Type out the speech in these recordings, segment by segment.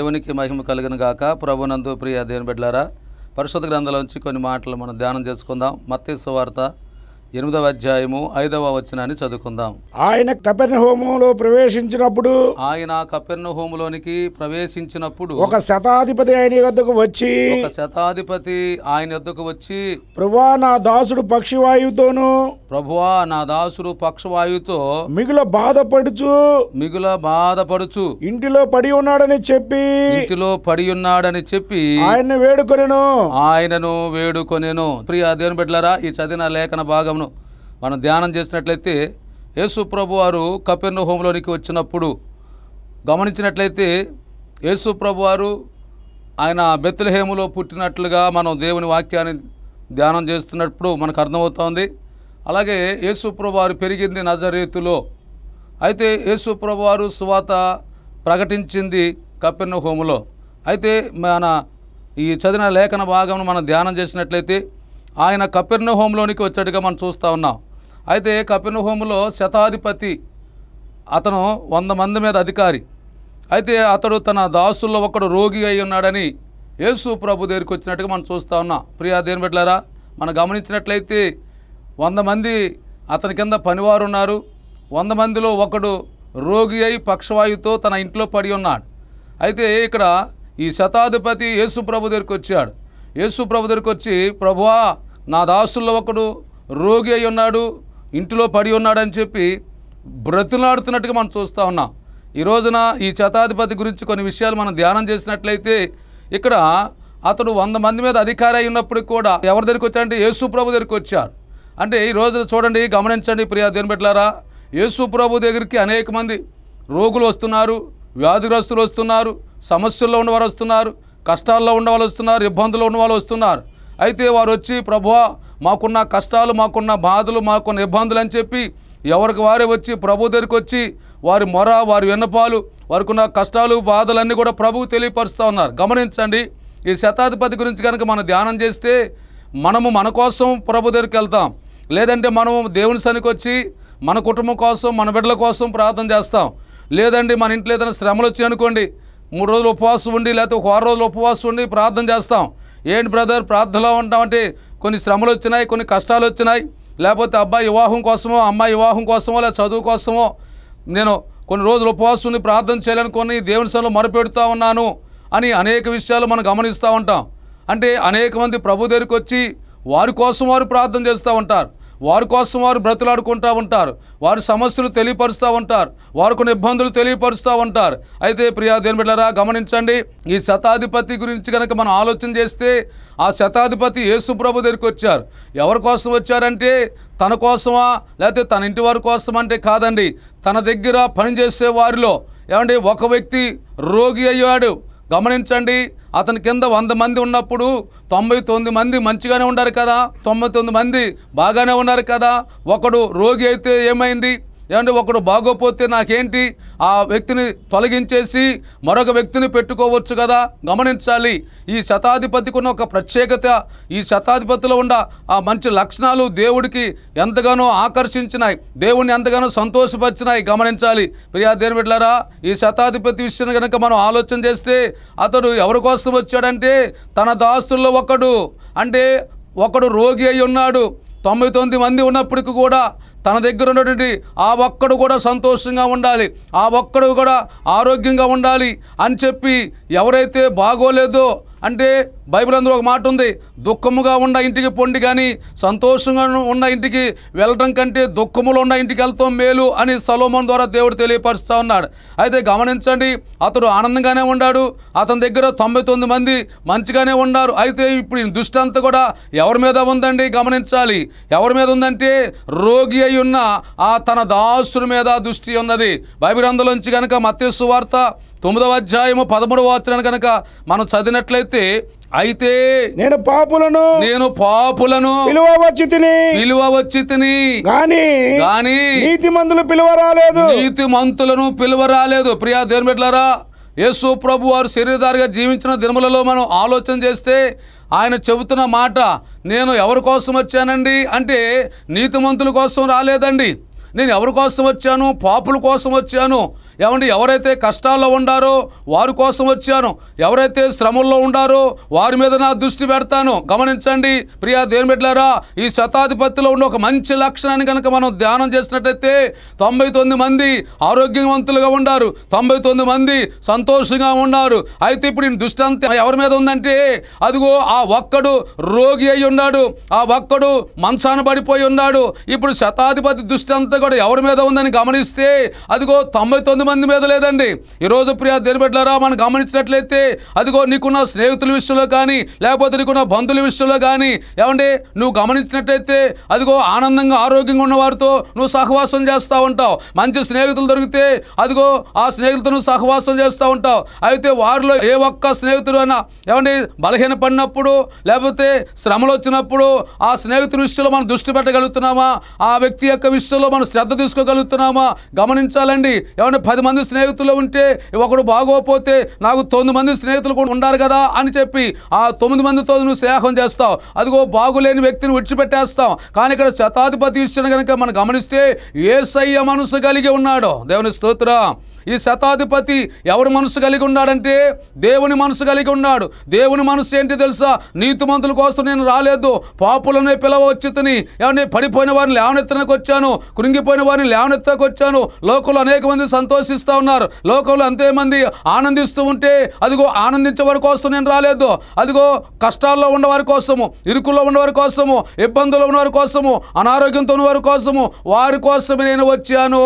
దేవునికి మహిమ కలిగిన గాక ప్రభునందు ప్రియ దేవుని బిడ్డలారా పరిశుద్ధ గ్రంథాలోంచి కొన్ని మాటలు మనం ధ్యానం చేసుకుందాం మత్స్సు వార్త ఎనిమిదవ అధ్యాయము ఐదవ వచనాన్ని చదువుకుందాం ఆయన కపెర్ణ హోమంలో ప్రవేశించినప్పుడు ఆయన కపెర్ణ హోములోనికి ప్రవేశించినప్పుడు ఒక శతాధిపతి ఆయన వద్దకు వచ్చి ఒక శతాధిపతి ఆయన వద్దకు వచ్చి ప్రభా నా దాసుడు పక్షివాయువుతోనూ ప్రభువా నా దాసురు పక్షవాయుతో మిగుల బాధపడుచు మిగుల బాధపడుచు ఇంటిలో పడి ఉన్నాడని చెప్పి ఇంటిలో పడి ఉన్నాడని చెప్పి ఆయన్ని వేడుకొనేను ఆయనను వేడుకొనేను ప్రియ దేవుని బిడ్డలారా ఈ చదివిన లేఖన భాగమును మనం ధ్యానం చేసినట్లయితే యేసు ప్రభు వారు కపెన్న హోంలోనికి వచ్చినప్పుడు గమనించినట్లయితే యేసు ప్రభు వారు ఆయన బెత్తలహేములో పుట్టినట్లుగా మనం దేవుని వాక్యాన్ని ధ్యానం చేస్తున్నప్పుడు మనకు అర్థమవుతోంది అలాగే యేసుప్రభువారు పెరిగింది నజరేతులో అయితే యేసుప్రభువారు సువాత ప్రకటించింది కప్పెన్న హోములో అయితే మన ఈ చదివిన లేఖన భాగంను మనం ధ్యానం చేసినట్లయితే ఆయన కపెర్ణ హోంలోనికి వచ్చాడుగా మనం చూస్తూ ఉన్నాం అయితే కపెర్ణ హోంలో శతాధిపతి అతను వంద మంది మీద అధికారి అయితే అతడు తన దాసుల్లో ఒకడు రోగి అయి ఉన్నాడని యేసు ప్రభు దగ్గరికి వచ్చినట్టుగా మనం చూస్తూ ఉన్నాం ప్రియా దేని బిడ్డారా మనం గమనించినట్లయితే వంద మంది అతని కింద పనివారు ఉన్నారు వంద మందిలో ఒకడు రోగి అయి పక్షవాయుతో తన ఇంట్లో పడి ఉన్నాడు అయితే ఇక్కడ ఈ శతాధిపతి యేసుప్రభు దగ్గరికి వచ్చాడు యేసుప్రభు దగ్గరికి వచ్చి ప్రభువా నా దాసుల్లో ఒకడు రోగి అయి ఉన్నాడు ఇంటిలో పడి ఉన్నాడని చెప్పి బ్రతులాడుతున్నట్టుగా మనం చూస్తూ ఉన్నాం ఈ రోజున ఈ శతాధిపతి గురించి కొన్ని విషయాలు మనం ధ్యానం చేసినట్లయితే ఇక్కడ అతడు వంద మంది మీద అధికారి ఉన్నప్పటికీ కూడా ఎవరి దగ్గరికి వచ్చాడంటే యేసు ప్రభు దగ్గరికి వచ్చారు అంటే ఈ రోజు చూడండి గమనించండి ప్రియా దేని పెట్టారా యేసు ప్రభు దగ్గరికి అనేక మంది రోగులు వస్తున్నారు వ్యాధిగ్రస్తులు వస్తున్నారు సమస్యల్లో ఉన్నవారు వస్తున్నారు కష్టాల్లో ఉండవాళ్ళు వస్తున్నారు ఇబ్బందులు ఉన్నవాళ్ళు వస్తున్నారు అయితే వారు వచ్చి ప్రభువా మాకున్న కష్టాలు మాకున్న బాధలు మాకున్న ఇబ్బందులు అని చెప్పి ఎవరికి వారే వచ్చి ప్రభు దగ్గరికి వచ్చి వారి మొర వారి వారికి వారికున్న కష్టాలు బాధలన్నీ కూడా ప్రభువు తెలియపరుస్తూ ఉన్నారు గమనించండి ఈ శతాధిపతి గురించి కనుక మనం ధ్యానం చేస్తే మనము మన కోసం ప్రభు దగ్గరికి వెళ్తాం లేదంటే మనం దేవుని సనికి వచ్చి మన కుటుంబం కోసం మన బిడ్డల కోసం ప్రార్థన చేస్తాం లేదండి మన ఇంట్లో ఏదైనా శ్రమలు వచ్చి అనుకోండి మూడు రోజులు ఉపవాసం ఉండి లేకపోతే ఒక ఆరు రోజులు ఉపవాసం ఉండి ప్రార్థన చేస్తాం ఏంటి బ్రదర్ ప్రార్థనలో ఉంటామంటే కొన్ని శ్రమలు వచ్చినాయి కొన్ని కష్టాలు వచ్చినాయి లేకపోతే అబ్బాయి వివాహం కోసమో అమ్మాయి వివాహం కోసమో లేదా చదువు కోసమో నేను కొన్ని రోజులు ఉపవాసం ఉండి ప్రార్థన చేయాలని కొన్ని దేవుని సభలో మరుపెడుతూ ఉన్నాను అని అనేక విషయాలు మనం గమనిస్తూ ఉంటాం అంటే అనేక మంది ప్రభు దగ్గరికి వచ్చి వారి కోసం వారు ప్రార్థన చేస్తూ ఉంటారు వారి కోసం వారు బ్రతులాడుకుంటూ ఉంటారు వారి సమస్యలు తెలియపరుస్తూ ఉంటారు వారు కొన్ని ఇబ్బందులు తెలియపరుస్తూ ఉంటారు అయితే ప్రియా దేనిబిడ్డరా గమనించండి ఈ శతాధిపతి గురించి కనుక మనం ఆలోచన చేస్తే ఆ శతాధిపతి యేసుప్రభు దగ్గరికి వచ్చారు ఎవరి కోసం వచ్చారంటే తన కోసమా లేకపోతే తన ఇంటి వారి కోసం అంటే కాదండి తన దగ్గర పనిచేసే వారిలో ఏమంటే ఒక వ్యక్తి రోగి అయ్యాడు గమనించండి అతని కింద వంద మంది ఉన్నప్పుడు తొంభై తొమ్మిది మంది మంచిగానే ఉన్నారు కదా తొంభై తొమ్మిది మంది బాగానే ఉన్నారు కదా ఒకడు రోగి అయితే ఏమైంది ఏమంటే ఒకడు బాగోపోతే నాకేంటి ఆ వ్యక్తిని తొలగించేసి మరొక వ్యక్తిని పెట్టుకోవచ్చు కదా గమనించాలి ఈ శతాధిపతికి ఉన్న ఒక ప్రత్యేకత ఈ శతాధిపతిలో ఉన్న ఆ మంచి లక్షణాలు దేవుడికి ఎంతగానో ఆకర్షించినాయి దేవుడిని ఎంతగానో సంతోషపరిచినాయి గమనించాలి ప్రియా దేని బిడ్డారా ఈ శతాధిపతి విషయం కనుక మనం ఆలోచన చేస్తే అతడు ఎవరి కోసం వచ్చాడంటే తన దాస్తుల్లో ఒకడు అంటే ఒకడు రోగి అయి ఉన్నాడు తొంభై తొమ్మిది మంది ఉన్నప్పటికీ కూడా తన దగ్గర ఉన్నటువంటి ఆ ఒక్కడు కూడా సంతోషంగా ఉండాలి ఆ ఒక్కడు కూడా ఆరోగ్యంగా ఉండాలి అని చెప్పి ఎవరైతే బాగోలేదో అంటే బైబిల్ అందులో ఒక మాట ఉంది దుఃఖముగా ఉన్న ఇంటికి పొండి కానీ సంతోషంగా ఉన్న ఇంటికి వెళ్ళడం కంటే దుఃఖములో ఉన్న ఇంటికి వెళ్తాం మేలు అని సలోమోన్ ద్వారా దేవుడు తెలియపరుస్తూ ఉన్నాడు అయితే గమనించండి అతడు ఆనందంగానే ఉన్నాడు అతని దగ్గర తొంభై మంది మంచిగానే ఉన్నారు అయితే ఇప్పుడు దుష్టి కూడా ఎవరి మీద ఉందండి గమనించాలి ఎవరి మీద ఉందంటే రోగి అయి ఉన్న ఆ తన దాసుడి మీద దృష్టి ఉన్నది బైబిల్ అందులోంచి కనుక మత్స్సు వార్త తొమ్మిదవ అధ్యాయము పదమూడవ వచనం కనుక మనం చదివినట్లయితే అయితే నేను పాపులను నేను పాపులను పిలువ వచ్చి తిని పిలువ వచ్చి తిని కానీ కానీ నీతి మందులు పిలువరాలేదు నీతి మంతులను పిలువరాలేదు ప్రియా దేవుని యేసు ప్రభు వారు శరీరధారిగా జీవించిన దినములలో మనం ఆలోచన చేస్తే ఆయన చెబుతున్న మాట నేను ఎవరి కోసం వచ్చానండి అంటే నీతి మంతుల కోసం రాలేదండి నేను ఎవరి కోసం వచ్చాను పాపుల కోసం వచ్చాను ఏమండి ఎవరైతే కష్టాల్లో ఉండారో వారి కోసం వచ్చాను ఎవరైతే శ్రమల్లో ఉండారో వారి మీద నా దృష్టి పెడతాను గమనించండి ప్రియా దేనిబెట్లారా ఈ శతాధిపతిలో ఉన్న ఒక మంచి లక్షణాన్ని కనుక మనం ధ్యానం చేసినట్టయితే తొంభై మంది ఆరోగ్యవంతులుగా ఉన్నారు తొంభై మంది సంతోషంగా ఉన్నారు అయితే ఇప్పుడు ఈ దృష్టి అంతా ఎవరి మీద ఉందంటే అదిగో ఆ ఒక్కడు రోగి అయి ఉన్నాడు ఆ ఒక్కడు మంచాన పడిపోయి ఉన్నాడు ఇప్పుడు శతాధిపతి దృష్టి అంతా కూడా ఎవరి మీద ఉందని గమనిస్తే అదిగో తొంభై మంది మీద లేదండి ఈరోజు ప్రియా దేనిబెట్లరా మనం గమనించినట్లయితే అదిగో నీకున్న స్నేహితుల విషయంలో కానీ లేకపోతే నీకున్న బంధువుల విషయంలో కానీ ఏమండి నువ్వు గమనించినట్లయితే అదిగో ఆనందంగా ఆరోగ్యంగా ఉన్నవారితో నువ్వు సహవాసం చేస్తూ ఉంటావు మంచి స్నేహితులు దొరికితే అదిగో ఆ స్నేహితులతో నువ్వు సహవాసం చేస్తూ ఉంటావు అయితే వారిలో ఏ ఒక్క స్నేహితుడు అయినా ఏమండి బలహీన పడినప్పుడు లేకపోతే శ్రమలు వచ్చినప్పుడు ఆ స్నేహితుడి విషయంలో మనం దృష్టి పెట్టగలుగుతున్నామా ఆ వ్యక్తి యొక్క విషయంలో మనం శ్రద్ధ తీసుకోగలుగుతున్నామా గమనించాలండి ఏమంటే పది పది మంది స్నేహితులు ఉంటే ఒకడు బాగోపోతే నాకు తొమ్మిది మంది స్నేహితులు కూడా ఉండాలి కదా అని చెప్పి ఆ తొమ్మిది మందితో నువ్వు స్నేహం చేస్తావు అదిగో బాగులేని వ్యక్తిని విడిచిపెట్టేస్తావు కానీ ఇక్కడ శతాధిపతి ఇచ్చిన కనుక మనం గమనిస్తే ఏ సయ్య మనసు కలిగి ఉన్నాడో దేవుని స్తోత్రం ఈ శతాధిపతి ఎవరి మనసు కలిగి ఉన్నాడంటే దేవుని మనసు కలిగి ఉన్నాడు దేవుని మనసు ఏంటి తెలుసా నీతిమంతుల కోసం నేను రాలేదు పాపులనే పిలవచ్చితని ఏమన్నా పడిపోయిన వారిని లేవనెత్తనకు వచ్చాను కృంగిపోయిన వారిని లేవనెత్తకు వచ్చాను లోకంలో అనేక మంది సంతోషిస్తూ ఉన్నారు లోకంలో అంతేమంది ఆనందిస్తూ ఉంటే అదిగో ఆనందించే వారి కోసం నేను రాలేదు అదిగో కష్టాల్లో ఉన్నవారి కోసము ఇరుకుల్లో ఉన్నవారి కోసము ఇబ్బందులు ఉన్నవారి కోసము అనారోగ్యంతో ఉన్నవారి కోసము వారి కోసమే నేను వచ్చాను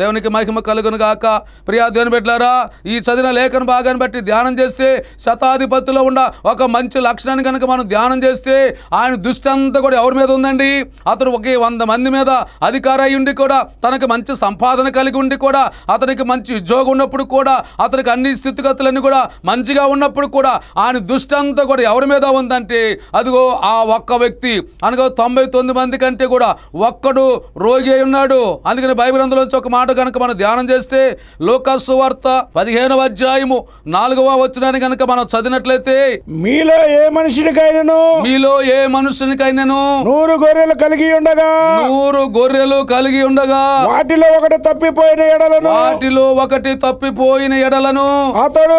దేవునికి మహిమ కలుగును గాక ప్రియా దేవుని పెట్టారా ఈ చదివిన లేఖను భాగాన్ని బట్టి ధ్యానం చేస్తే శతాధిపతిలో ఉన్న ఒక మంచి లక్షణాన్ని కనుక మనం ధ్యానం చేస్తే ఆయన దృష్టి అంతా కూడా ఎవరి మీద ఉందండి అతను ఒకే వంద మంది మీద అధికార ఉండి కూడా తనకు మంచి సంపాదన కలిగి ఉండి కూడా అతనికి మంచి ఉద్యోగం ఉన్నప్పుడు కూడా అతనికి అన్ని స్థితిగతులన్నీ కూడా మంచిగా ఉన్నప్పుడు కూడా ఆయన దృష్టి అంతా కూడా ఎవరి మీద ఉందంటే అదిగో ఆ ఒక్క వ్యక్తి అనగా తొంభై తొమ్మిది మంది కంటే కూడా ఒక్కడు రోగి అయి ఉన్నాడు అందుకని బైబిల్ అందులోంచి ఒక మాట కనుక మనం ధ్యానం చేస్తే వార్త పదిహేనవ అధ్యాయము నాలుగవ వచ్చినాన్ని కనుక మనం చదివినట్లయితే మీలో ఏ మనిషినికైనను మీలో ఏ మనుషునికైనను నూరు గొర్రెలు కలిగి ఉండగా నూరు గొర్రెలు కలిగి ఉండగా వాటిలో ఒకటి తప్పిపోయిన ఎడలను వాటిలో ఒకటి తప్పిపోయిన ఎడలను అతడు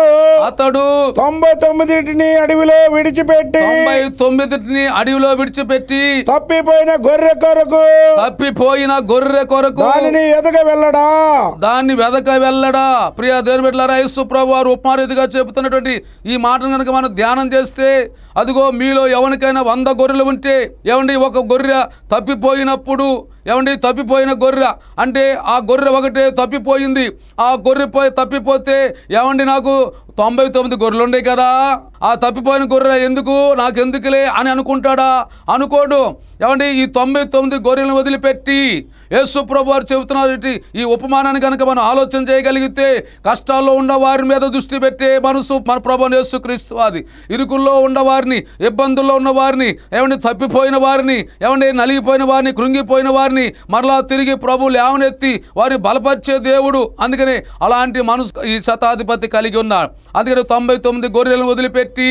అతడు తొంభై తొమ్మిదిటిని అడవిలో విడిచిపెట్టి తొంభై తొమ్మిదిటిని అడవిలో విడిచిపెట్టి తప్పిపోయిన గొర్రె కొరకు తప్పిపోయిన గొర్రె కొరకు దానిని ఎదగ వెళ్ళడా దాన్ని వెదక వెళ్ళ వెళ్ళడా ప్రియా దేవుని బిడ్డలారా యేసు ప్రభు వారు ఉపమారీతిగా చెబుతున్నటువంటి ఈ మాటను కనుక మనం ధ్యానం చేస్తే అదిగో మీలో ఎవరికైనా వంద గొర్రెలు ఉంటే ఏమండి ఒక గొర్రె తప్పిపోయినప్పుడు ఏమండి తప్పిపోయిన గొర్రె అంటే ఆ గొర్రె ఒకటే తప్పిపోయింది ఆ గొర్రె పోయి తప్పిపోతే ఏమండి నాకు తొంభై తొమ్మిది గొర్రెలు ఉండే కదా ఆ తప్పిపోయిన గొర్రె ఎందుకు నాకు ఎందుకులే అని అనుకుంటాడా అనుకోడు ఏమండి ఈ తొంభై తొమ్మిది గొర్రెలను వదిలిపెట్టి యేసు ప్రభు వారు చెబుతున్నారు ఈ ఉపమానాన్ని కనుక మనం ఆలోచన చేయగలిగితే కష్టాల్లో ఉన్న వారి మీద దృష్టి పెట్టే మనసు మన ప్రభు యేసు క్రీస్తు అది ఇరుకుల్లో ఉన్నవారిని ఇబ్బందుల్లో ఉన్నవారిని ఏమండి తప్పిపోయిన వారిని ఏమండి నలిగిపోయిన వారిని కృంగిపోయిన వారిని వారిని మరలా తిరిగి ప్రభు లేవనెత్తి వారిని బలపరిచే దేవుడు అందుకని అలాంటి మనసు ఈ శతాధిపతి కలిగి ఉన్నాడు అందుకని తొంభై తొమ్మిది గొర్రెలను వదిలిపెట్టి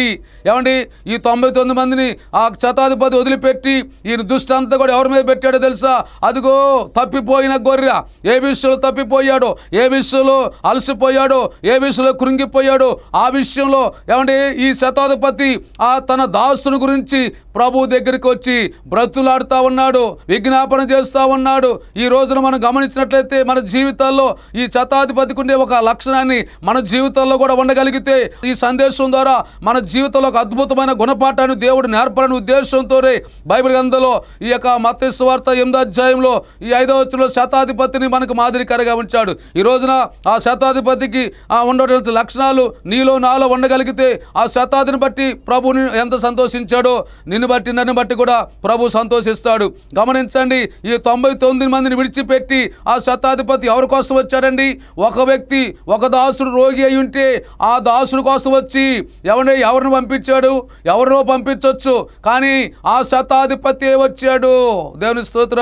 ఏమండి ఈ తొంభై తొమ్మిది మందిని ఆ శతాధిపతి వదిలిపెట్టి ఈయన దుష్టి అంతా కూడా ఎవరి మీద పెట్టాడో తెలుసా అదిగో తప్పిపోయిన గొర్రె ఏ విషయంలో తప్పిపోయాడో ఏ విషయంలో అలసిపోయాడో ఏ విషయంలో కృంగిపోయాడో ఆ విషయంలో ఏమండి ఈ శతాధిపతి ఆ తన దాసుని గురించి ప్రభు దగ్గరికి వచ్చి బ్రతులాడుతూ ఉన్నాడు విజ్ఞాపన చేస్తూ చేస్తూ ఉన్నాడు ఈ రోజున మనం గమనించినట్లయితే మన జీవితాల్లో ఈ శతాధిపతికి ఉండే ఒక లక్షణాన్ని మన జీవితాల్లో కూడా ఉండగలిగితే ఈ సందేశం ద్వారా మన జీవితంలో ఒక అద్భుతమైన గుణపాఠాన్ని దేవుడు నేర్పడని ఉద్దేశంతోనే బైబిల్ గ్రంథంలో ఈ యొక్క మతేశ్వార్త ఎనిమిదో అధ్యాయంలో ఈ ఐదో వచ్చిన శతాధిపతిని మనకు మాదిరికరగా ఉంచాడు ఈ రోజున ఆ శతాధిపతికి ఆ ఉండేటువంటి లక్షణాలు నీలో నాలో ఉండగలిగితే ఆ శతాధిని బట్టి ప్రభుని ఎంత సంతోషించాడో నిన్ను బట్టి నన్ను బట్టి కూడా ప్రభు సంతోషిస్తాడు గమనించండి ఈ తొంభై తొమ్మిది మందిని విడిచిపెట్టి ఆ శతాధిపతి ఎవరి కోసం వచ్చాడండి ఒక వ్యక్తి ఒక దాసుడు రోగి అయి ఉంటే ఆ దాసుడు కోసం వచ్చి ఎవరిని ఎవరిని పంపించాడు ఎవరినో పంపించవచ్చు కానీ ఆ శతాధిపతి వచ్చాడు దేవుని స్తోత్ర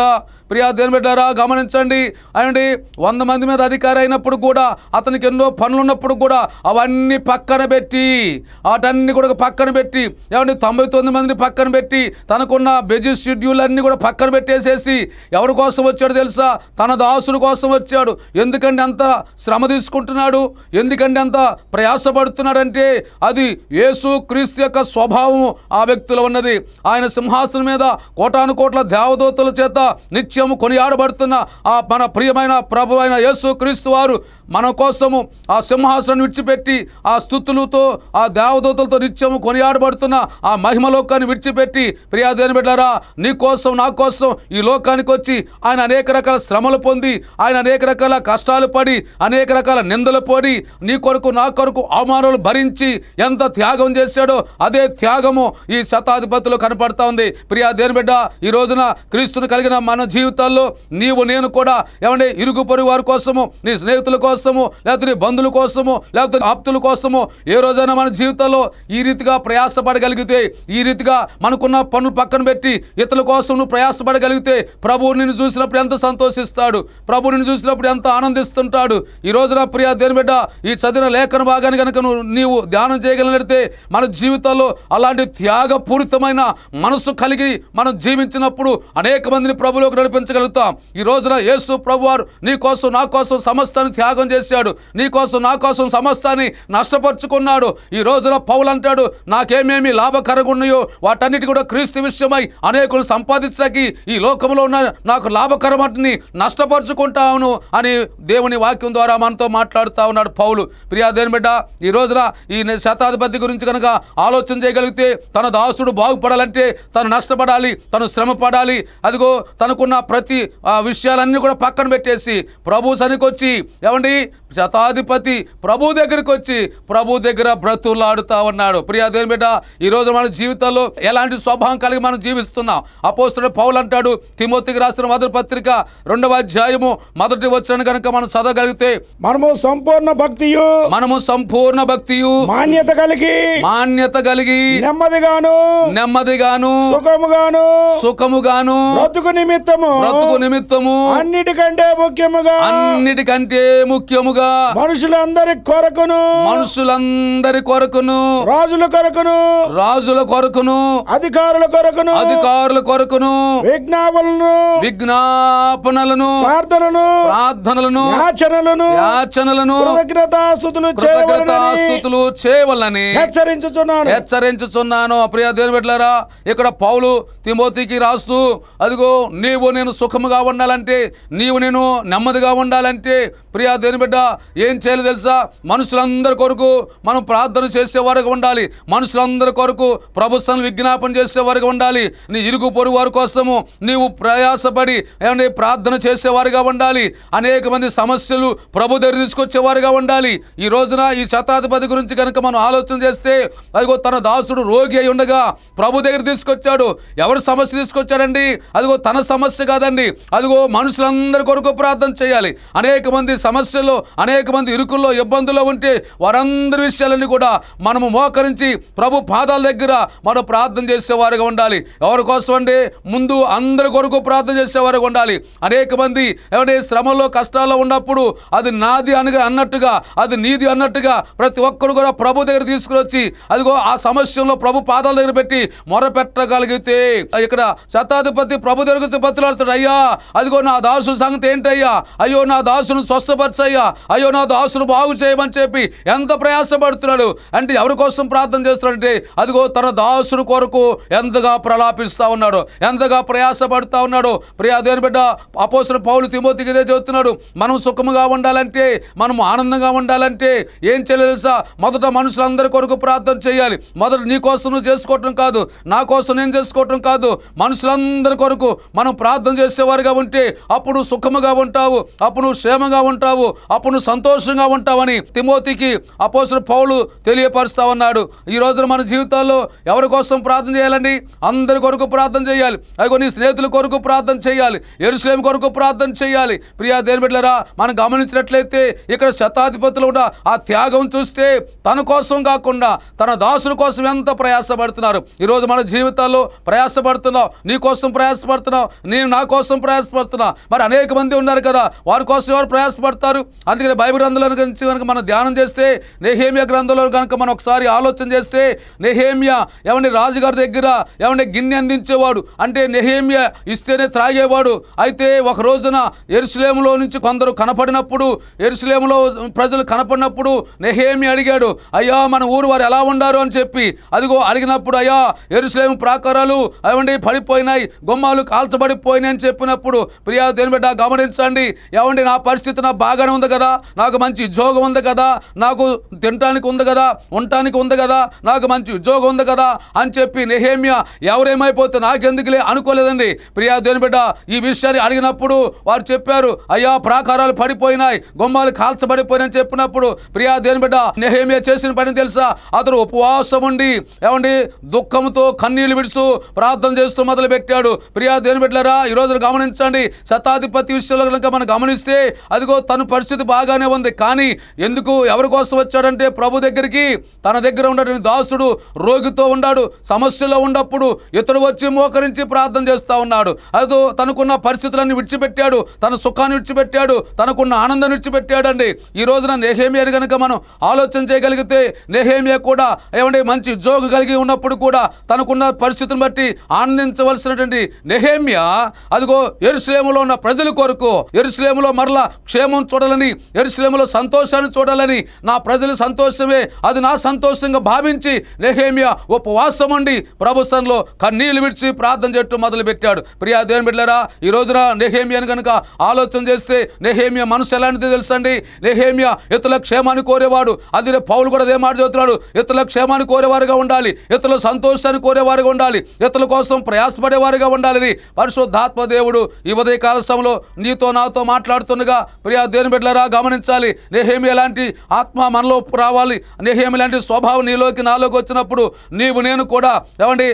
ప్రియా దేని బిడ్డారా గమనించండి అండి వంద మంది మీద అధికారి అయినప్పుడు కూడా అతనికి ఎన్నో పనులు ఉన్నప్పుడు కూడా అవన్నీ పక్కన పెట్టి వాటన్ని కూడా పక్కన పెట్టి ఏమండి తొంభై తొమ్మిది మందిని పక్కన పెట్టి తనకున్న బిజీ షెడ్యూల్ అన్నీ కూడా పక్కన పెట్టేసేసి ఎవరి కోసం వచ్చాడు తెలుసా తన దాసుల కోసం వచ్చాడు ఎందుకంటే అంత శ్రమ తీసుకుంటున్నాడు ఎందుకంటే అంత ప్రయాసపడుతున్నాడంటే అది యేసు క్రీస్తు యొక్క స్వభావం ఆ వ్యక్తిలో ఉన్నది ఆయన సింహాసనం మీద కోటాను కోట్ల దేవదూతల చేత నిత్య రహస్యము కొనియాడబడుతున్న ఆ మన ప్రియమైన ప్రభు అయిన యేసు క్రీస్తు వారు మన కోసము ఆ సింహాసనం విడిచిపెట్టి ఆ స్థుతులతో ఆ దేవదూతలతో నిత్యము కొనియాడబడుతున్న ఆ మహిమ లోకాన్ని విడిచిపెట్టి ప్రియా దేని బిడ్డారా నీ కోసం నా కోసం ఈ లోకానికి వచ్చి ఆయన అనేక రకాల శ్రమలు పొంది ఆయన అనేక రకాల కష్టాలు పడి అనేక రకాల నిందలు పడి నీ కొరకు నా కొరకు అవమానాలు భరించి ఎంత త్యాగం చేశాడో అదే త్యాగము ఈ శతాధిపతిలో కనపడతా ఉంది ప్రియా దేని బిడ్డ ఈ రోజున క్రీస్తుని కలిగిన మన జీవితాల్లో నీవు నేను కూడా ఏమంటే ఇరుగు పొరుగు వారి కోసము నీ స్నేహితుల కోసం కోసము లేకపోతే బంధువుల కోసము లేకపోతే ఆప్తుల కోసము ఏ రోజైనా మన జీవితంలో ఈ రీతిగా ప్రయాసపడగలిగితే ఈ రీతిగా మనకున్న పనులు పక్కన పెట్టి ఇతరుల కోసం నువ్వు ప్రయాసపడగలిగితే ప్రభువు నిన్ను చూసినప్పుడు ఎంత సంతోషిస్తాడు ప్రభు నిన్ను చూసినప్పుడు ఎంత ఆనందిస్తుంటాడు ఈ రోజున ప్రియా దేని బిడ్డ ఈ చదివిన లేఖన భాగాన్ని కనుక నువ్వు నీవు ధ్యానం చేయగలిగితే మన జీవితంలో అలాంటి త్యాగపూరితమైన మనసు కలిగి మనం జీవించినప్పుడు అనేక మందిని ప్రభులోకి నడిపించగలుగుతాం ఈ రోజున యేసు ప్రభు వారు నీ కోసం నా కోసం సమస్తాన్ని త్యాగం చేశాడు నీకోసం నా కోసం సమస్తాన్ని నష్టపరుచుకున్నాడు ఈ రోజున పౌలు అంటాడు నాకేమేమి లాభకరగున్నాయో వాటన్నిటి కూడా క్రీస్తు విషయమై అనేకులు సంపాదించడానికి ఈ లోకంలో ఉన్న నాకు లాభకరమని నష్టపరుచుకుంటాను అని దేవుని వాక్యం ద్వారా మనతో మాట్లాడుతూ ఉన్నాడు పౌలు దేని బిడ్డ ఈ రోజున ఈ శతాధిపతి గురించి కనుక ఆలోచన చేయగలిగితే తన దాసుడు బాగుపడాలంటే తను నష్టపడాలి తను శ్రమ పడాలి అదిగో తనకున్న ప్రతి విషయాలన్నీ కూడా పక్కన పెట్టేసి ప్రభు సనికొచ్చి ఏమండి శతాధిపతి ప్రభు దగ్గరికి వచ్చి ప్రభు దగ్గర బ్రతులాడుతూ ఉన్నాడు ప్రియా దేని బిడ్డ ఈరోజు మన జీవితంలో ఎలాంటి స్వభావం కలిగి మనం జీవిస్తున్నాం అపోస్తుడు పౌలు అంటాడు తిమోతికి రాసిన మొదటి పత్రిక రెండవ అధ్యాయము మొదటి వచ్చిన కనుక మనం చదవగలిగితే మనము సంపూర్ణ భక్తి మనము సంపూర్ణ భక్తియు మాన్యత కలిగి మాన్యత కలిగి నెమ్మదిగాను నెమ్మదిగాను సుఖముగాను సుఖముగాను బ్రతుకు నిమిత్తము బ్రతుకు నిమిత్తము అన్నిటికంటే ముఖ్యముగా అన్నిటికంటే ముఖ్య ముఖ్యముగా మనుషులందరి కొరకును మనుషులందరి కొరకును రాజుల కొరకును రాజుల కొరకును అధికారుల కొరకును అధికారుల కొరకును విజ్ఞాపనలను విజ్ఞాపనలను ప్రార్థనలను ప్రార్థనలను ఆచరణలను ఆచరణలను కృతజ్ఞతాస్తుతులు కృతజ్ఞతాస్తుతులు చేయవలని హెచ్చరించుచున్నాను హెచ్చరించుచున్నాను ప్రియ దేవుని పెట్టారా ఇక్కడ పౌలు తిమోతికి రాస్తూ అదిగో నీవు నేను సుఖముగా ఉండాలంటే నీవు నేను నెమ్మదిగా ఉండాలంటే ప్రియా చేయని బిడ్డ ఏం చేయాలి తెలుసా మనుషులందరి కొరకు మనం ప్రార్థన చేసేవారుగా ఉండాలి మనుషులందరి కొరకు ప్రభుత్వం విజ్ఞాపన చేసేవారుగా ఉండాలి నీ ఇరుగు పొరుగు వారి కోసము నీవు ప్రయాసపడి ఏమంటే ప్రార్థన చేసేవారుగా ఉండాలి అనేక మంది సమస్యలు ప్రభు దగ్గర తీసుకొచ్చేవారుగా ఉండాలి ఈ రోజున ఈ శతాధిపతి గురించి కనుక మనం ఆలోచన చేస్తే అదిగో తన దాసుడు రోగి అయి ఉండగా ప్రభు దగ్గర తీసుకొచ్చాడు ఎవరు సమస్య తీసుకొచ్చాడండి అదిగో తన సమస్య కాదండి అదిగో మనుషులందరి కొరకు ప్రార్థన చేయాలి అనేక మంది సమస్య సమస్యల్లో అనేక మంది ఇరుకుల్లో ఇబ్బందుల్లో ఉంటే వారందరి విషయాలన్నీ కూడా మనము మోకరించి ప్రభు పాదాల దగ్గర మనం ప్రార్థన చేసేవారుగా ఉండాలి ఎవరి కోసం అండి ముందు అందరి కొరకు ప్రార్థన చేసేవారుగా ఉండాలి అనేక మంది ఏమంటే శ్రమలో కష్టాల్లో ఉన్నప్పుడు అది నాది అని అన్నట్టుగా అది నీది అన్నట్టుగా ప్రతి ఒక్కరు కూడా ప్రభు దగ్గర తీసుకుని వచ్చి అదిగో ఆ సమస్యలో ప్రభు పాదాల దగ్గర పెట్టి మొరపెట్టగలిగితే ఇక్కడ శతాధిపతి ప్రభు దగ్గర బతులాడుతాడు అయ్యా అదిగో నా దాసు సంగతి ఏంటయ్యా అయ్యో నా దాసును స్వస్థపరచ ఏసయ్యా అయ్యో నా దాసును బాగు చేయమని చెప్పి ఎంత ప్రయాసపడుతున్నాడు అంటే ఎవరి కోసం ప్రార్థన చేస్తున్నాడంటే అదిగో తన దాసుని కొరకు ఎంతగా ప్రలాపిస్తూ ఉన్నాడు ఎంతగా ప్రయాసపడుతూ ఉన్నాడు ప్రియా దేని బిడ్డ అపోసిన పౌలు తిమోతికిదే ఇదే చెబుతున్నాడు మనం సుఖముగా ఉండాలంటే మనం ఆనందంగా ఉండాలంటే ఏం చేయలేదుసా మొదట మనుషులందరి కొరకు ప్రార్థన చేయాలి మొదట నీ కోసం చేసుకోవటం కాదు నా కోసం నేను చేసుకోవటం కాదు మనుషులందరి కొరకు మనం ప్రార్థన చేసేవారుగా ఉంటే అప్పుడు సుఖముగా ఉంటావు అప్పుడు నువ్వు క్షేమంగా ఉంటావు అప్పుడు నువ్వు సంతోషంగా ఉంటావని తిమోతికి అపోసర పౌలు తెలియపరుస్తా ఉన్నాడు ఈ రోజున మన జీవితాల్లో ఎవరి కోసం ప్రార్థన చేయాలండి అందరి కొరకు ప్రార్థన చేయాలి అదిగో నీ స్నేహితుల కొరకు ప్రార్థన చేయాలి ఎరుసలేం కొరకు ప్రార్థన చేయాలి ప్రియా దేని బిడ్డలరా మనం గమనించినట్లయితే ఇక్కడ శతాధిపతులు కూడా ఆ త్యాగం చూస్తే తన కోసం కాకుండా తన దాసుల కోసం ఎంత ప్రయాసపడుతున్నారు ఈరోజు మన జీవితాల్లో ప్రయాసపడుతున్నావు నీ కోసం ప్రయాసపడుతున్నావు నేను నా కోసం ప్రయాసపడుతున్నా మరి అనేక మంది ఉన్నారు కదా వారి కోసం ఎవరు ప్రయాసపడతారు అందుకని బైబిల్ గ్రంథంలో గురించి కనుక మనం ధ్యానం చేస్తే నెహేమియా గ్రంథంలో కనుక మనం ఒకసారి ఆలోచన చేస్తే నెహేమియా ఎవరిని రాజుగారి దగ్గర ఎవరిని గిన్నె అందించేవాడు అంటే నెహేమియా ఇస్తేనే త్రాగేవాడు అయితే ఒక రోజున ఎరుసలేములో నుంచి కొందరు కనపడినప్పుడు ఎరుసలేములో ప్రజలు కనపడినప్పుడు నెహేమి అడిగాడు అయ్యా మన ఊరు వారు ఎలా ఉండారు అని చెప్పి అదిగో అడిగినప్పుడు అయ్యా ఎరుసలేము ప్రాకారాలు అవండి పడిపోయినాయి గుమ్మాలు కాల్చబడిపోయినాయి అని చెప్పినప్పుడు ప్రియా దేని బిడ్డ గమనించండి ఏమండి నా పరిస్థితి నా బాగానే ఉంది కదా నాకు మంచి ఉద్యోగం ఉంది కదా నాకు తినటానికి ఉంది కదా ఉండటానికి ఉంది కదా నాకు మంచి ఉద్యోగం ఉంది కదా అని చెప్పి నెహేమియా ఎవరేమైపోతే నాకెందుకులే అనుకోలేదండి ప్రియా దేని బిడ్డ ఈ విషయాన్ని అడిగినప్పుడు వారు చెప్పారు అయ్యా ప్రాకారాలు పడిపోయినాయి గుమ్మాలు కాల్చబడిపోయినాయని చెప్పినప్పుడు ప్రియా దేని బిడ్డ నెహేమియా చేసిన పని తెలుసా అతడు ఉపవాసం ఉండి ఏమండి దుఃఖంతో కన్నీళ్లు విడుస్తూ ప్రార్థన చేస్తూ మొదలుపెట్టాడు ప్రియా దేని బిడ్డలరా ఈరోజు గమనించండి శతాధిపతి విషయంలో కనుక మనం గమనిస్తే అదిగో తను పరిస్థితి పరిస్థితి బాగానే ఉంది కానీ ఎందుకు ఎవరి కోసం వచ్చాడంటే ప్రభు దగ్గరికి తన దగ్గర ఉన్నటువంటి దాసుడు రోగితో ఉన్నాడు సమస్యలో ఉన్నప్పుడు ఇతడు వచ్చి మోకరించి ప్రార్థన చేస్తూ ఉన్నాడు అదో తనకున్న పరిస్థితులన్నీ విడిచిపెట్టాడు తన సుఖాన్ని విడిచిపెట్టాడు తనకున్న ఆనందాన్ని విడిచిపెట్టాడండి ఈ రోజున నెహేమియాని కనుక మనం ఆలోచన చేయగలిగితే నెహేమియా కూడా ఏమంటే మంచి ఉద్యోగం కలిగి ఉన్నప్పుడు కూడా తనకున్న పరిస్థితిని బట్టి ఆనందించవలసినటువంటి నెహేమియా అదిగో ఎరుసలేములో ఉన్న ప్రజల కొరకు ఎరుసలేములో మరలా క్షేమం చూడ చూడాలని ఎరుశ్లేములో సంతోషాన్ని చూడాలని నా ప్రజల సంతోషమే అది నా సంతోషంగా భావించి నెహేమియా ఉపవాసం ఉండి ప్రభుత్వంలో కన్నీళ్లు విడిచి ప్రార్థన చెట్టు మొదలుపెట్టాడు ప్రియా దేవుని బిడ్డరా ఈ రోజున నెహేమియాను కనుక ఆలోచన చేస్తే నెహేమియా మనసు ఎలాంటిది తెలుసండి నెహేమియా ఇతరుల క్షేమాన్ని కోరేవాడు అది పౌలు కూడా అదే మాట చెబుతున్నాడు ఇతరుల క్షేమాన్ని కోరేవారుగా ఉండాలి ఇతరుల సంతోషాన్ని కోరేవారుగా ఉండాలి ఇతరుల కోసం ప్రయాసపడేవారుగా ఉండాలని పరిశుద్ధాత్మ దేవుడు ఈ ఉదయ కాలశంలో నీతో నాతో మాట్లాడుతుండగా ప్రియా దేవుని బిడ్డలరా గమనించాలి నేహేమి ఎలాంటి ఆత్మ మనలో రావాలి నేహేమి ఎలాంటి స్వభావం నీలోకి నాలోకి వచ్చినప్పుడు నీవు నేను కూడా ఏమండి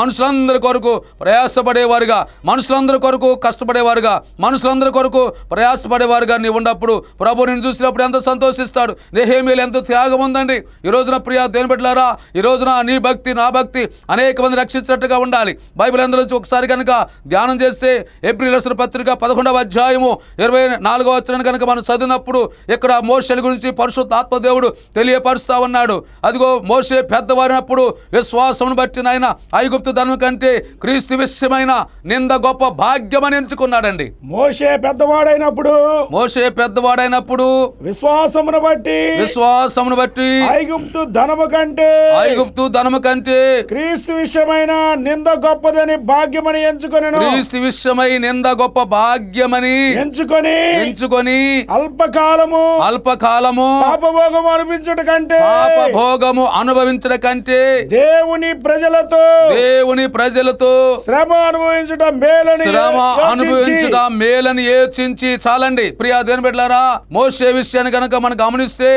మనుషులందరి కొరకు ప్రయాసపడేవారుగా మనుషులందరి కొరకు కష్టపడేవారుగా మనుషులందరి కొరకు ప్రయాసపడేవారుగా నీవు ఉన్నప్పుడు ప్రభు నేను చూసినప్పుడు ఎంత సంతోషిస్తాడు నేహేమిలు ఎంత త్యాగం ఉందండి ఈ రోజున ప్రియా దేని బిడ్డలారా ఈ రోజున నీ భక్తి నా భక్తి అనేక మంది రక్షించినట్టుగా ఉండాలి బైబిల్ నుంచి ఒకసారి కనుక ధ్యానం చేస్తే ఏప్రిల్ పత్రిక పదకొండవ అధ్యాయము ఇరవై నాలుగవ వచ్చిన కనుక మనం చదివినప్పుడు ఇక్కడ మోషల గురించి పరిశుద్ధ ఆత్మదేవుడు తెలియపరుస్తూ ఉన్నాడు అదిగో మోసే పెద్దవారినప్పుడు విశ్వాసమును బట్టి నాయన ఐగుప్తు ధనం కంటే క్రీస్తు విషయమైన నింద గొప్ప భాగ్యమని ఎంచుకున్నాడండి మోసే పెద్దవాడైనప్పుడు మోసే పెద్దవాడైనప్పుడు విశ్వాసమును బట్టి విశ్వాసమును బట్టి ఐగుప్తు ధనము కంటే ఐగుప్తు ధనము కంటే క్రీస్తు విషయమైన నింద గొప్పదని భాగ్యమని ఎంచుకుని క్రీస్తు విషయమై నింద గొప్ప భాగ్యమని ఎంచుకొని ఎంచుకొని అల్పకాలము అల్పకాలము పాపభోగము అనిపించుట కంటే పాపభోగము అనుభవించడం కంటే దేవుని ప్రజలతో దేవుని ప్రజలతో శ్రమ అనుభవించుట మేలని శ్రమ అనుభవించుట మేలని యోచించి చాలండి ప్రియా దేని పెట్టారా మోసే విషయాన్ని కనుక మనం గమనిస్తే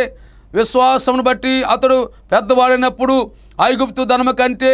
విశ్వాసమును బట్టి అతడు పెద్దవాడైనప్పుడు ఐగుప్తు ధనము కంటే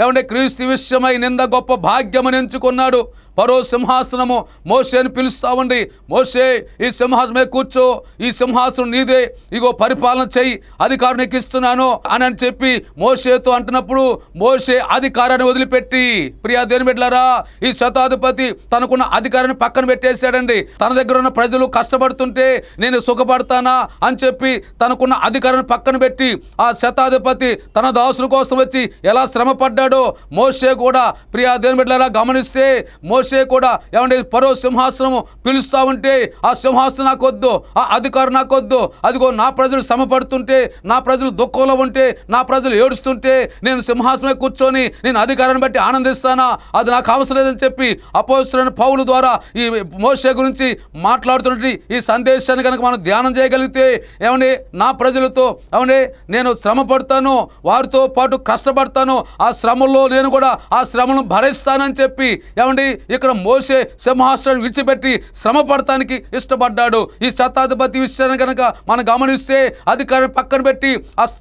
ఏమంటే క్రీస్తు విషయమై నింద గొప్ప భాగ్యమని ఎంచుకున్నాడు పరో సింహాసనము మోసేని పిలుస్తామండి మోసే ఈ సింహాసనమే కూర్చో ఈ సింహాసనం నీదే ఇగో పరిపాలన చేయి అధికారం ఇస్తున్నాను అని అని చెప్పి మోసేతో అంటున్నప్పుడు మోసే అధికారాన్ని వదిలిపెట్టి ప్రియా దేని పెట్టారా ఈ శతాధిపతి తనకున్న అధికారాన్ని పక్కన పెట్టేశాడండి తన దగ్గర ఉన్న ప్రజలు కష్టపడుతుంటే నేను సుఖపడతానా అని చెప్పి తనకున్న అధికారాన్ని పక్కన పెట్టి ఆ శతాధిపతి తన దాసుల కోసం వచ్చి ఎలా శ్రమ చేశాడో మోసే కూడా ప్రియా దేని బిడ్డలారా గమనిస్తే మోసే కూడా ఏమంటే పరో సింహాసనము పిలుస్తూ ఉంటే ఆ సింహాసనం నాకొద్దు ఆ అధికారం నాకొద్దు అదిగో నా ప్రజలు శ్రమపడుతుంటే నా ప్రజలు దుఃఖంలో ఉంటే నా ప్రజలు ఏడుస్తుంటే నేను సింహాసనమే కూర్చొని నేను అధికారాన్ని బట్టి ఆనందిస్తానా అది నాకు అవసరం లేదని చెప్పి అపోసరైన పౌలు ద్వారా ఈ మోసే గురించి మాట్లాడుతున్న ఈ సందేశాన్ని కనుక మనం ధ్యానం చేయగలిగితే ఏమంటే నా ప్రజలతో ఏమండి నేను శ్రమ పడతాను వారితో పాటు కష్టపడతాను ఆ శ్రమ శ్రమల్లో నేను కూడా ఆ శ్రమను భరిస్తానని చెప్పి ఏమండి ఇక్కడ మోసే సింహాసనం విడిచిపెట్టి శ్రమ పడటానికి ఇష్టపడ్డాడు ఈ శతాధిపతి విషయాన్ని కనుక మనం గమనిస్తే అధికారిని పక్కన పెట్టి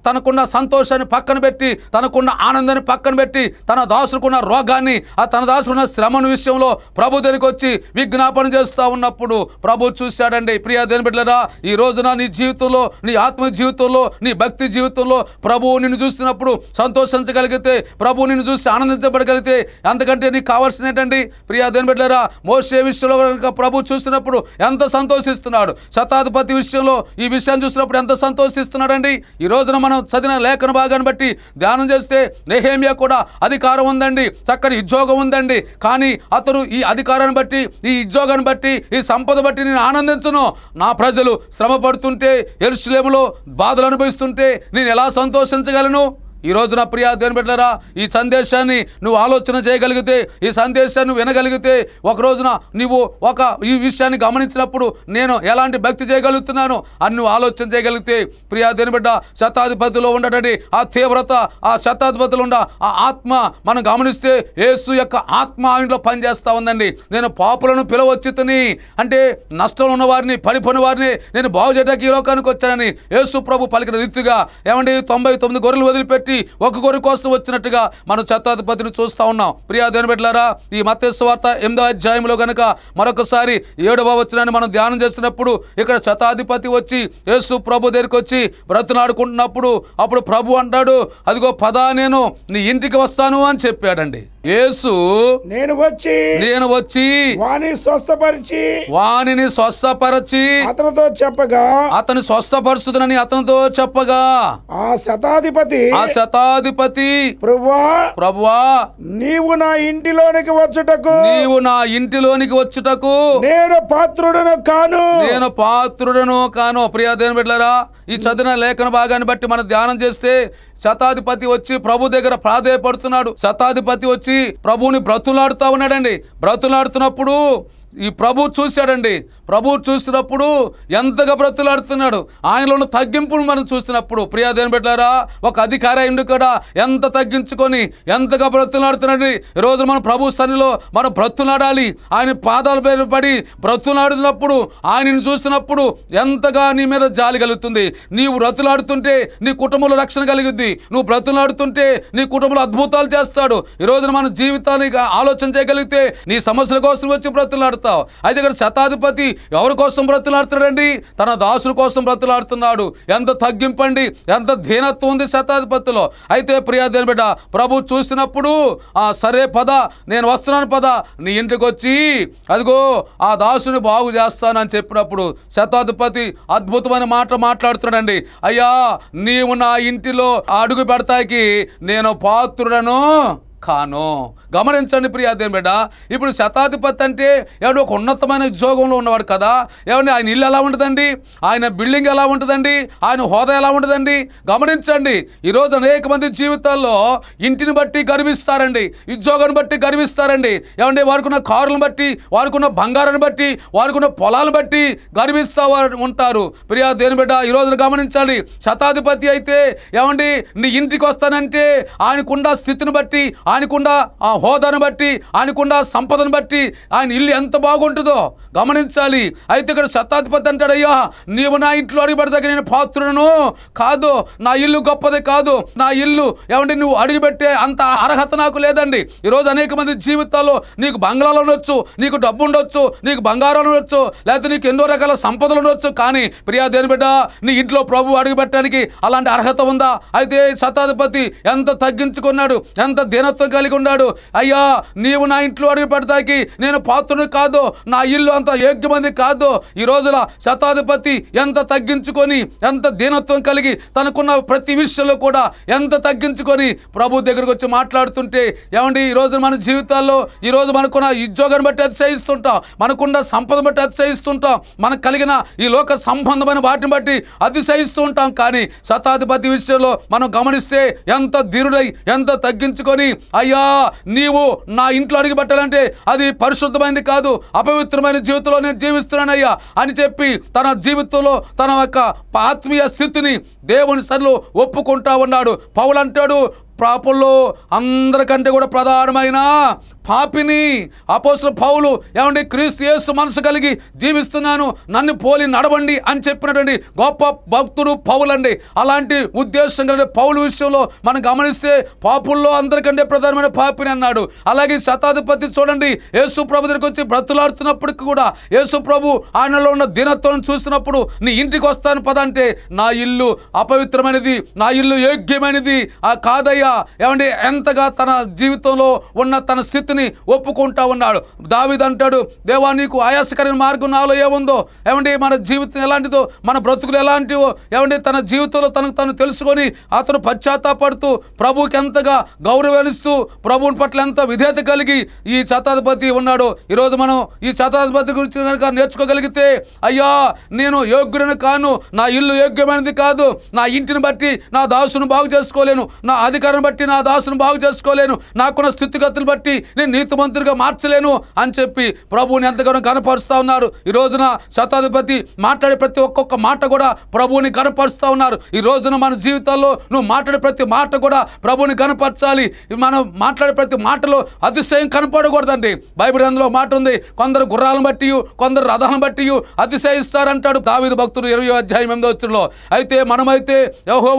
తనకున్న సంతోషాన్ని పక్కన పెట్టి తనకున్న ఆనందాన్ని పక్కన పెట్టి తన దాసుకున్న రోగాన్ని ఆ తన దాసుకున్న శ్రమను విషయంలో ప్రభు దగ్గరికి వచ్చి విజ్ఞాపన చేస్తూ ఉన్నప్పుడు ప్రభు చూశాడండి ప్రియా దేని బిడ్డరా ఈ రోజున నీ జీవితంలో నీ ఆత్మ జీవితంలో నీ భక్తి జీవితంలో ప్రభువు నిన్ను చూసినప్పుడు సంతోషించగలిగితే ప్రభు ప్రభు నిన్ను చూసి ఆనందించబడగలిగితే అంతకంటే నీకు కావాల్సిన ఏంటండి ప్రియా దేని పెట్టారా మోసే విషయంలో కనుక ప్రభు చూసినప్పుడు ఎంత సంతోషిస్తున్నాడు శతాధిపతి విషయంలో ఈ విషయాన్ని చూసినప్పుడు ఎంత సంతోషిస్తున్నాడండి ఈ రోజున మనం చదివిన లేఖన భాగాన్ని బట్టి ధ్యానం చేస్తే నెహేమియా కూడా అధికారం ఉందండి చక్కని ఉద్యోగం ఉందండి కానీ అతను ఈ అధికారాన్ని బట్టి ఈ ఉద్యోగాన్ని బట్టి ఈ సంపద బట్టి నేను ఆనందించను నా ప్రజలు శ్రమ పడుతుంటే ఎరుసలేములో బాధలు అనుభవిస్తుంటే నేను ఎలా సంతోషించగలను ఈ రోజున ప్రియా దేని పెట్టారా ఈ సందేశాన్ని నువ్వు ఆలోచన చేయగలిగితే ఈ సందేశాన్ని వినగలిగితే ఒక రోజున నువ్వు ఒక ఈ విషయాన్ని గమనించినప్పుడు నేను ఎలాంటి భక్తి చేయగలుగుతున్నాను అని నువ్వు ఆలోచన చేయగలిగితే ప్రియా దేని బిడ్డ శతాధిపతిలో ఉండటండి ఆ తీవ్రత ఆ శతాధిపతిలో ఉండ ఆ ఆత్మ మనం గమనిస్తే యేసు యొక్క ఆత్మ ఇంట్లో పనిచేస్తూ ఉందండి నేను పాపులను పిలవచ్చితని అంటే నష్టంలో ఉన్న వారిని పడిపోయిన వారిని నేను బాగు చేయడానికి ఈ లోకానికి వచ్చానని యేసు ప్రభు పలికిన రీతిగా ఏమంటే తొంభై తొమ్మిది గొర్రెలు వదిలిపెట్టి వ్యక్తి ఒక గొర్రె కోసం వచ్చినట్టుగా మనం శతాధిపతిని చూస్తూ ఉన్నాం ప్రియా దేని బిడ్డలారా ఈ వార్త ఎనిమిదో అధ్యాయంలో గనక మరొకసారి ఏడవ వచ్చినాన్ని మనం ధ్యానం చేసినప్పుడు ఇక్కడ శతాధిపతి వచ్చి యేసు ప్రభు దగ్గరికి వచ్చి బ్రతునాడుకుంటున్నప్పుడు అప్పుడు ప్రభు అంటాడు అదిగో పదా నేను నీ ఇంటికి వస్తాను అని చెప్పాడండి యేసు నేను వచ్చి నేను వచ్చి వాణి స్వస్థపరిచి వాణిని స్వస్థపరిచి అతనితో చెప్పగా అతనితో చెప్పగా ఆ శతాధిపతి ఆ శతాధిపతి ప్రభువా ప్రభువా నీవు నా ఇంటిలోనికి వచ్చుటకు నీవు నా ఇంటిలోనికి వచ్చుటకు నేను పాత్రుడను కాను నేను పాత్రుడను కాను ప్రియా దేని ఈ చదివిన లేఖన భాగాన్ని బట్టి మనం ధ్యానం చేస్తే శతాధిపతి వచ్చి ప్రభు దగ్గర ప్రాధేయపడుతున్నాడు శతాధిపతి వచ్చి ప్రభుని బ్రతులాడుతా ఉన్నాడండి బ్రతులాడుతున్నప్పుడు ఈ ప్రభు చూశాడండి ప్రభు చూసినప్పుడు ఎంతగా బ్రతులాడుతున్నాడు ఆయనలో ఉన్న తగ్గింపులు మనం చూసినప్పుడు దేని పెట్టారా ఒక అధికారి ఉండి కూడా ఎంత తగ్గించుకొని ఎంతగా బ్రతులాడుతున్నాడు ఈరోజు మన ప్రభు సన్నిలో మనం బ్రతులాడాలి ఆయన పాదాల పేరు పడి బ్రతులాడినప్పుడు ఆయనను చూసినప్పుడు ఎంతగా నీ మీద జాలి కలుగుతుంది నీవు బ్రతులాడుతుంటే నీ కుటుంబంలో రక్షణ కలిగింది నువ్వు బ్రతులాడుతుంటే నీ కుటుంబంలో అద్భుతాలు చేస్తాడు ఈరోజు మన జీవితాన్ని ఆలోచన చేయగలిగితే నీ సమస్యల కోసం వచ్చి బ్రతులాడు బ్రతుకుతావు అయితే ఇక్కడ శతాధిపతి ఎవరి కోసం బ్రతులాడుతున్నాడండి తన దాసుల కోసం బ్రతులాడుతున్నాడు ఎంత తగ్గింపండి ఎంత ధీనత్వం ఉంది శతాధిపతిలో అయితే ప్రియా దేని బిడ్డ ప్రభు చూసినప్పుడు ఆ సరే పద నేను వస్తున్నాను పద నీ ఇంటికి వచ్చి అదిగో ఆ దాసుని బాగు చేస్తానని చెప్పినప్పుడు శతాధిపతి అద్భుతమైన మాట మాట్లాడుతున్నాడండి అయ్యా నీవు నా ఇంటిలో అడుగు పెడతాకి నేను పాత్రుడను కాను గమనించండి ప్రియాదేని బిడ్డ ఇప్పుడు శతాధిపతి అంటే ఎవడు ఒక ఉన్నతమైన ఉద్యోగంలో ఉన్నవాడు కదా ఏమండి ఆయన ఇల్లు ఎలా ఉంటుందండి ఆయన బిల్డింగ్ ఎలా ఉంటుందండి ఆయన హోదా ఎలా ఉంటుందండి గమనించండి ఈరోజు అనేక మంది జీవితాల్లో ఇంటిని బట్టి గర్విస్తారండి ఉద్యోగాన్ని బట్టి గర్విస్తారండి వారికి వారికున్న కారులను బట్టి వారికున్న బంగారాన్ని బట్టి వారికున్న పొలాలను బట్టి గర్విస్తూ ఉంటారు ప్రియా దేని బిడ్డ ఈరోజు గమనించండి శతాధిపతి అయితే ఏమండి నీ ఇంటికి వస్తానంటే ఆయనకున్న స్థితిని బట్టి ఆయనకున్న ఆ హోదాను బట్టి ఆయనకున్న సంపదను బట్టి ఆయన ఇల్లు ఎంత బాగుంటుందో గమనించాలి అయితే ఇక్కడ శతాధిపతి అంటాడయ్యా నీవు నా ఇంట్లో అడిగిపెడతాక నేను పాత్రను కాదు నా ఇల్లు గొప్పది కాదు నా ఇల్లు ఏమంటే నువ్వు అడిగిపెట్టే అంత అర్హత నాకు లేదండి ఈరోజు అనేక మంది జీవితాల్లో నీకు బంగ్లాలు ఉండొచ్చు నీకు డబ్బు ఉండొచ్చు నీకు బంగారాలు ఉండొచ్చు లేకపోతే నీకు ఎన్నో రకాల సంపదలు ఉండొచ్చు కానీ ప్రియా దేని బిడ్డ నీ ఇంట్లో ప్రభు అడుగుపెట్టడానికి అలాంటి అర్హత ఉందా అయితే శతాధిపతి ఎంత తగ్గించుకున్నాడు ఎంత దీనత్వ మనస్తత్వం కలిగి ఉన్నాడు అయ్యా నీవు నా ఇంట్లో అడుగు పెడతాకి నేను పాత్రుడు కాదు నా ఇల్లు అంత యోగ్యమంది కాదు ఈ రోజున శతాధిపతి ఎంత తగ్గించుకొని ఎంత దీనత్వం కలిగి తనకున్న ప్రతి విషయంలో కూడా ఎంత తగ్గించుకొని ప్రభు దగ్గరకు వచ్చి మాట్లాడుతుంటే ఏమండి ఈరోజు మన జీవితాల్లో ఈరోజు మనకున్న ఉద్యోగాన్ని బట్టి అతిశయిస్తుంటాం మనకున్న సంపద బట్టి అతిశయిస్తుంటాం మనకు కలిగిన ఈ లోక సంబంధమైన వాటిని బట్టి అతిశయిస్తూ ఉంటాం కానీ శతాధిపతి విషయంలో మనం గమనిస్తే ఎంత ధీరుడై ఎంత తగ్గించుకొని అయ్యా నీవు నా ఇంట్లో అడిగి పెట్టాలంటే అది పరిశుద్ధమైనది కాదు అపవిత్రమైన జీవితంలో నేను జీవిస్తున్నానయ్యా అని చెప్పి తన జీవితంలో తన యొక్క ఆత్మీయ స్థితిని దేవుని సర్లు ఒప్పుకుంటా ఉన్నాడు పౌలంటాడు ప్రాపుల్లో అందరికంటే కూడా ప్రధానమైన పాపిని అపోసుల పౌలు ఏమండి క్రీస్తు యేసు మనసు కలిగి జీవిస్తున్నాను నన్ను పోలి నడవండి అని చెప్పినటువంటి గొప్ప భక్తుడు పౌలండి అలాంటి ఉద్దేశం కలిగిన పౌలు విషయంలో మనం గమనిస్తే పాపుల్లో అందరికంటే ప్రధానమైన పాపిని అన్నాడు అలాగే శతాధిపతి చూడండి యేసు ప్రభు దగ్గరికి వచ్చి బ్రతులాడుతున్నప్పటికీ కూడా యేసు ప్రభు ఆయనలో ఉన్న దినత్వం చూసినప్పుడు నీ ఇంటికి వస్తాను పద అంటే నా ఇల్లు అపవిత్రమైనది నా ఇల్లు యోగ్యమైనది కాదయ్యా ఏమండి ఎంతగా తన జీవితంలో ఉన్న తన స్థితి స్థితిని ఒప్పుకుంటా ఉన్నాడు దావిదంటాడు దేవా నీకు ఆయాసకరమైన మార్గం నాలో ఏముందో ఏమండి మన జీవితం ఎలాంటిదో మన బ్రతుకులు ఎలాంటివో ఏమండి తన జీవితంలో తనకు తను తెలుసుకొని అతను పశ్చాత్తాపడుతూ ప్రభువుకి ఎంతగా గౌరవనిస్తూ ప్రభువుని పట్ల ఎంత విధేత కలిగి ఈ శతాధిపతి ఉన్నాడు ఈరోజు మనం ఈ శతాధిపతి గురించి కనుక నేర్చుకోగలిగితే అయ్యా నేను యోగ్యుడిని కాను నా ఇల్లు యోగ్యమైనది కాదు నా ఇంటిని బట్టి నా దాసును బాగు చేసుకోలేను నా అధికారాన్ని బట్టి నా దాసును బాగు చేసుకోలేను నాకున్న స్థితిగతులు బట్టి నీతి మంత్రిగా మార్చలేను అని చెప్పి ప్రభువుని ఎంతగానో కనపరుస్తూ ఉన్నారు ఈ రోజున శతాధిపతి మాట్లాడే ప్రతి ఒక్కొక్క మాట కూడా ప్రభువుని కనపరుస్తూ ఉన్నారు ఈ రోజున మన జీవితాల్లో నువ్వు మాట్లాడే ప్రతి మాట కూడా ప్రభువుని కనపరచాలి మనం మాట్లాడే ప్రతి మాటలో అతిశయం కనపడకూడదండి బైబిల్ అందులో మాట ఉంది కొందరు గుర్రాలను బట్టి కొందరు రథాలను బట్టి అతిశయిస్తారంటాడు దావిద భక్తుడు ఇరవై అధ్యాయం ఎనిమిదో వచ్చులో అయితే మనమైతే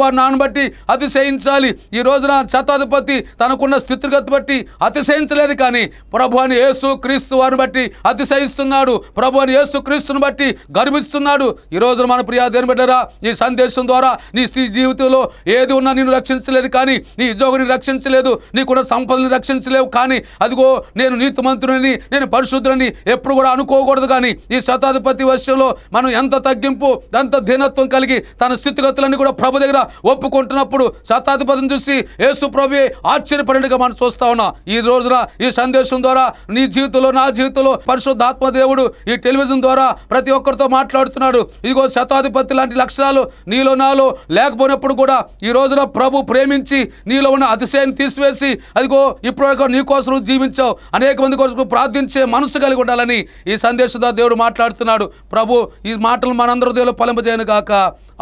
వారి నాన్న బట్టి అతిశయించాలి ఈ రోజున శతాధిపతి తనకున్న స్థితిగతి బట్టి అతిశయించలేదు లేదు కానీ ప్రభు అని యేసు క్రీస్తు వారిని బట్టి అతిశయిస్తున్నాడు ప్రభు అని యేసు క్రీస్తుని బట్టి గర్విస్తున్నాడు ఈరోజు మన ప్రియా దేని బిడ్డరా నీ సందేశం ద్వారా నీ స్త్రీ జీవితంలో ఏది ఉన్నా నేను రక్షించలేదు కానీ నీ ఉద్యోగిని రక్షించలేదు నీకున్న సంపదని రక్షించలేవు కానీ అదిగో నేను మంత్రుని నేను పరిశుద్ధుని ఎప్పుడు కూడా అనుకోకూడదు కానీ ఈ శతాధిపతి వర్షంలో మనం ఎంత తగ్గింపు ఎంత దీనత్వం కలిగి తన స్థితిగతులన్నీ కూడా ప్రభు దగ్గర ఒప్పుకుంటున్నప్పుడు శతాధిపతిని చూసి యేసు ప్రభు ఆశ్చర్యపడినట్టుగా మనం చూస్తా ఉన్నాం ఈ రోజున ఈ సందేశం ద్వారా నీ జీవితంలో నా జీవితంలో పరిశుద్ధాత్మ దేవుడు ఈ టెలివిజన్ ద్వారా ప్రతి ఒక్కరితో మాట్లాడుతున్నాడు ఇదిగో శతాధిపతి లాంటి లక్షణాలు నీలో నాలో లేకపోయినప్పుడు కూడా ఈ రోజున ప్రభు ప్రేమించి నీలో ఉన్న అతిశయాన్ని తీసివేసి అదిగో ఇప్పటివరకు నీ కోసం జీవించావు అనేక మంది కోసం ప్రార్థించే మనసు కలిగి ఉండాలని ఈ సందేశం ద్వారా దేవుడు మాట్లాడుతున్నాడు ప్రభు ఈ మాటలు మనందరూ దేవుడు పలింపజేయను కాక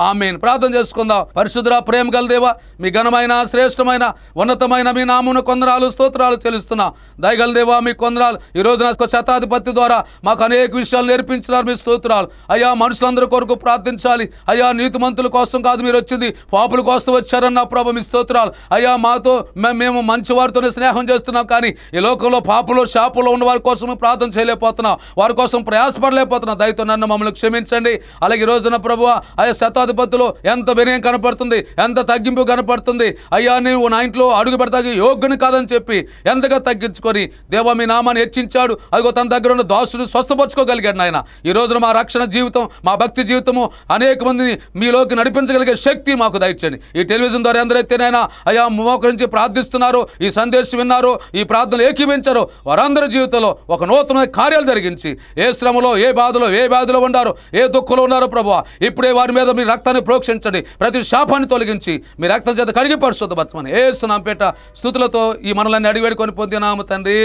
ఆమెను ప్రార్థన చేసుకుందాం పరిశుద్ర ప్రేమ గలదేవా మీ ఘనమైన శ్రేష్టమైన ఉన్నతమైన మీ నామును కొందరాలు స్తోత్రాలు చెల్లిస్తున్నా దయగలదేవా మీ కొందరాలు ఈ రోజున శతాధిపతి ద్వారా మాకు అనేక విషయాలు నేర్పించినారు మీ స్తోత్రాలు అయ్యా మనుషులందరి కొరకు ప్రార్థించాలి అయ్యా నీతిమంతుల కోసం కాదు మీరు వచ్చింది పాపుల కోసం వచ్చారన్న ప్రభు మీ స్తోత్రాలు అయ్యా మాతో మేము మంచి వారితోనే స్నేహం చేస్తున్నాం కానీ ఈ లోకంలో పాపులు షాపులో ఉన్న వారి కోసం ప్రార్థన చేయలేకపోతున్నాం వారి కోసం ప్రయాసపడలేకపోతున్నాం దయతో నన్ను మమ్మల్ని క్షమించండి అలాగే ఈ రోజున ప్రభు అయ్యా శతా పరలోకాధిపతిలో ఎంత వినయం కనపడుతుంది ఎంత తగ్గింపు కనపడుతుంది అయ్యా నువ్వు నా ఇంట్లో అడుగు పెడతాకి యోగ్యుని కాదని చెప్పి ఎంతగా తగ్గించుకొని దేవ మీ నామాన్ని హెచ్చించాడు అదిగో తన దగ్గర ఉన్న దాసుని స్వస్థపరచుకోగలిగాడు నాయన ఈ రోజున మా రక్షణ జీవితం మా భక్తి జీవితము అనేక మందిని మీలోకి నడిపించగలిగే శక్తి మాకు దయచండి ఈ టెలివిజన్ ద్వారా ఎందరైతేనైనా అయ్యా మోకరించి ప్రార్థిస్తున్నారు ఈ సందేశం విన్నారు ఈ ప్రార్థనలు ఏకీవించారో వారందరి జీవితంలో ఒక నూతన కార్యాలు జరిగించి ఏ శ్రమలో ఏ బాధలో ఏ వ్యాధిలో ఉండారు ఏ దుఃఖంలో ఉన్నారో ప్రభు ఇప్పుడే వారి మీద మీ రక్తాన్ని ప్రోక్షించండి ప్రతి శాపాన్ని తొలగించి మీ రక్తం చేత కడిగి పరిశుద్ధ బతమని ఏస్తున్నాం పేట స్థుతులతో ఈ మనలన్నీ అడివేడుకొని పొందినాము తండ్రి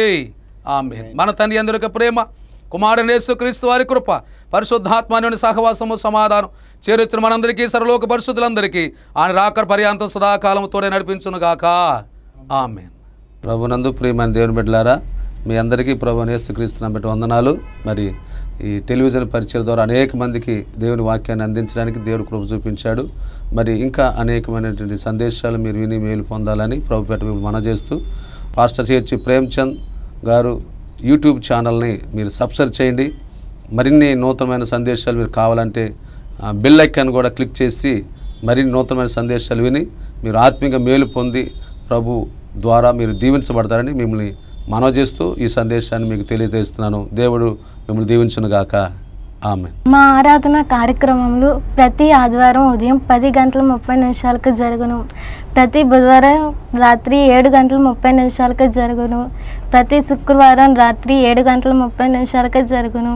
ఆమె మన తండ్రి అందరికీ ప్రేమ కుమారునేసు క్రీస్తు వారి కృప పరిశుద్ధాత్మని సహవాసము సమాధానం చేరుచిన మనందరికీ సర్వలోక పరిశుద్ధులందరికీ ఆయన రాక పర్యాంతం సదాకాలంతోనే నడిపించునుగాక ఆమె ప్రభునందు ప్రియమైన దేవుని బిడ్డలారా మీ అందరికీ నేసు క్రీస్తు క్రీస్తున్న వందనాలు మరి ఈ టెలివిజన్ పరిచయం ద్వారా అనేక మందికి దేవుని వాక్యాన్ని అందించడానికి దేవుడు కృప చూపించాడు మరి ఇంకా అనేకమైనటువంటి సందేశాలు మీరు విని మేలు పొందాలని ప్రభుపేట మేము మన చేస్తూ పాస్టర్ చేర్చి ప్రేమ్చంద్ గారు యూట్యూబ్ ఛానల్ని మీరు సబ్స్క్రైబ్ చేయండి మరిన్ని నూతనమైన సందేశాలు మీరు కావాలంటే బిల్ ఐకాన్ కూడా క్లిక్ చేసి మరిన్ని నూతనమైన సందేశాలు విని మీరు ఆత్మీయంగా మేలు పొంది ప్రభు ద్వారా మీరు దీవించబడతారని మిమ్మల్ని మనవి చేస్తూ ఈ సందేశాన్ని మీకు తెలియజేస్తున్నాను దేవుడు మిమ్మల్ని దీవించునుగాక ఆమె మా ఆరాధన కార్యక్రమంలో ప్రతి ఆదివారం ఉదయం పది గంటల ముప్పై నిమిషాలకు జరుగును ప్రతి బుధవారం రాత్రి ఏడు గంటల ముప్పై నిమిషాలకు జరుగును ప్రతి శుక్రవారం రాత్రి ఏడు గంటల ముప్పై నిమిషాలకు జరుగును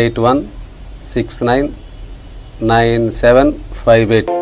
eight one six nine nine seven five eight